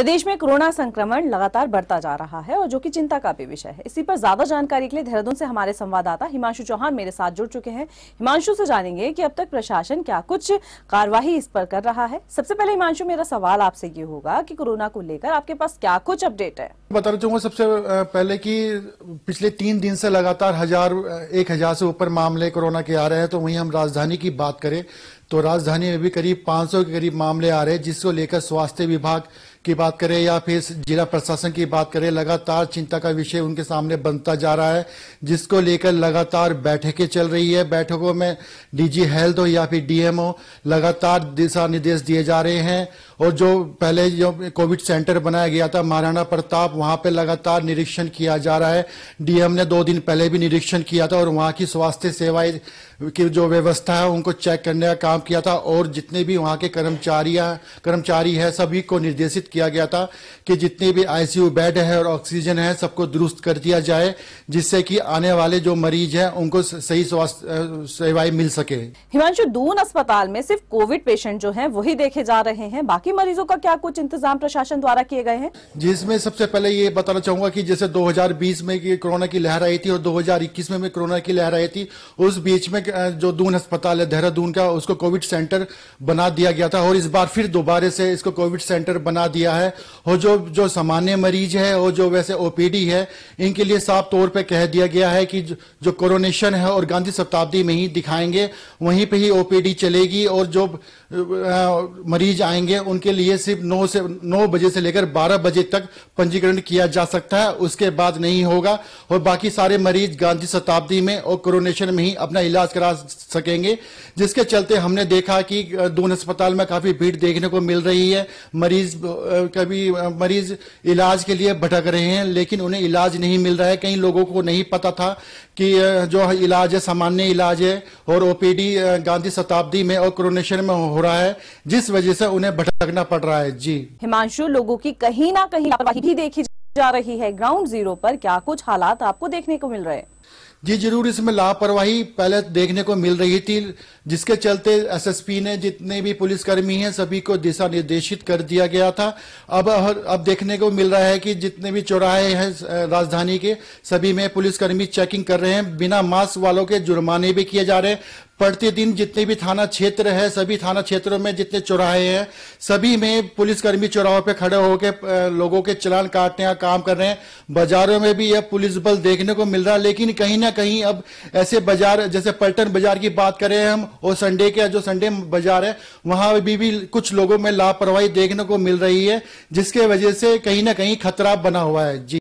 प्रदेश में कोरोना संक्रमण लगातार बढ़ता जा रहा है और जो कि चिंता का भी विषय है इसी पर ज्यादा जानकारी के लिए देहरादून से हमारे संवाददाता हिमांशु चौहान मेरे साथ जुड़ चुके हैं हिमांशु से जानेंगे कि अब तक प्रशासन क्या कुछ कार्यवाही इस पर कर रहा है सबसे पहले हिमांशु मेरा सवाल आपसे ये होगा कि कोरोना को लेकर आपके पास क्या कुछ अपडेट है बताना चाहूंगा सबसे पहले की पिछले तीन दिन से लगातार हजार एक हजार से ऊपर मामले कोरोना के आ रहे हैं तो वही हम राजधानी की बात करें तो राजधानी में भी करीब पांच के करीब मामले आ रहे हैं जिसको लेकर स्वास्थ्य विभाग की बात करें या फिर जिला प्रशासन की बात करें लगातार चिंता का विषय उनके सामने बनता जा रहा है जिसको लेकर लगातार बैठकें चल रही है बैठकों में डीजी हेल्थ हो या फिर डीएमओ लगातार दिशा निर्देश दिए जा रहे हैं और जो पहले जो कोविड सेंटर बनाया गया था महाराणा प्रताप वहां पर लगातार निरीक्षण किया जा रहा है डीएम ने दो दिन पहले भी निरीक्षण किया था और वहां की स्वास्थ्य सेवाएं की जो व्यवस्था है उनको चेक करने का काम किया था और जितने भी वहाँ के कर्मचारियाँ कर्मचारी है सभी को निर्देशित किया गया था कि जितने भी आईसीयू बेड है और ऑक्सीजन है सबको दुरुस्त कर दिया जाए जिससे कि आने वाले जो मरीज हैं उनको सही स्वास्थ्य सेवाएं मिल सके हिमांशु दून अस्पताल में सिर्फ कोविड पेशेंट जो है वही देखे जा रहे हैं बाकी मरीजों का क्या कुछ इंतजाम प्रशासन द्वारा किए गए हैं जिसमें सबसे पहले ये बताना चाहूंगा की जैसे दो में कोरोना की लहर आई थी और दो में कोरोना की लहर आई थी उस बीच में जो दून अस्पताल है देहरादून का उसको कोविड सेंटर बना दिया गया था और इस बार फिर दोबारे से इसको कोविड सेंटर बना दिया है और जो जो सामान्य मरीज है और जो वैसे ओपीडी है इनके लिए साफ तौर पे कह दिया गया है कि जो कोरोनेशन है और गांधी शताब्दी में ही दिखाएंगे वहीं पर ही ओपीडी चलेगी और जो मरीज आएंगे उनके लिए सिर्फ नौ से नौ बजे से लेकर बारह बजे तक पंजीकरण किया जा सकता है उसके बाद नहीं होगा और बाकी सारे मरीज गांधी शताब्दी में और कोरोनेशन में ही अपना इलाज कर करा सकेंगे जिसके चलते हमने देखा कि दोनों अस्पताल में काफ़ी भीड़ देखने को मिल रही है मरीज कभी मरीज इलाज के लिए भटक रहे हैं लेकिन उन्हें इलाज नहीं मिल रहा है कई लोगों को नहीं पता था कि जो इलाज है सामान्य इलाज है और ओपीडी गांधी शताब्दी में और कोरोनेशन में हो रहा है जिस वजह से उन्हें भटकना पड़ रहा है जी हिमांशु लोगों की कहीं ना कहीं भी देखी जा रही है ग्राउंड जीरो पर क्या कुछ हालात आपको देखने को मिल रहे हैं जी जरूर इसमें लापरवाही पहले देखने को मिल रही थी जिसके चलते एसएसपी ने जितने भी पुलिसकर्मी हैं सभी को दिशा निर्देशित कर दिया गया था अब अब देखने को मिल रहा है कि जितने भी चौराहे हैं राजधानी के सभी में पुलिसकर्मी चेकिंग कर रहे हैं बिना मास्क वालों के जुर्माने भी किए जा रहे हैं प्रतिदिन जितने भी थाना क्षेत्र है सभी थाना क्षेत्रों में जितने चौराहे हैं सभी में पुलिसकर्मी चौराहों पर खड़े होकर लोगों के चलान काटने का काम कर रहे हैं बाजारों में भी यह पुलिस बल देखने को मिल रहा है लेकिन कहीं ना ना कहीं अब ऐसे बाजार जैसे पलटन बाजार की बात करें हम और संडे के जो संडे बाजार है वहां भी, भी कुछ लोगों में लापरवाही देखने को मिल रही है जिसके वजह से कहीं ना कहीं खतरा बना हुआ है जी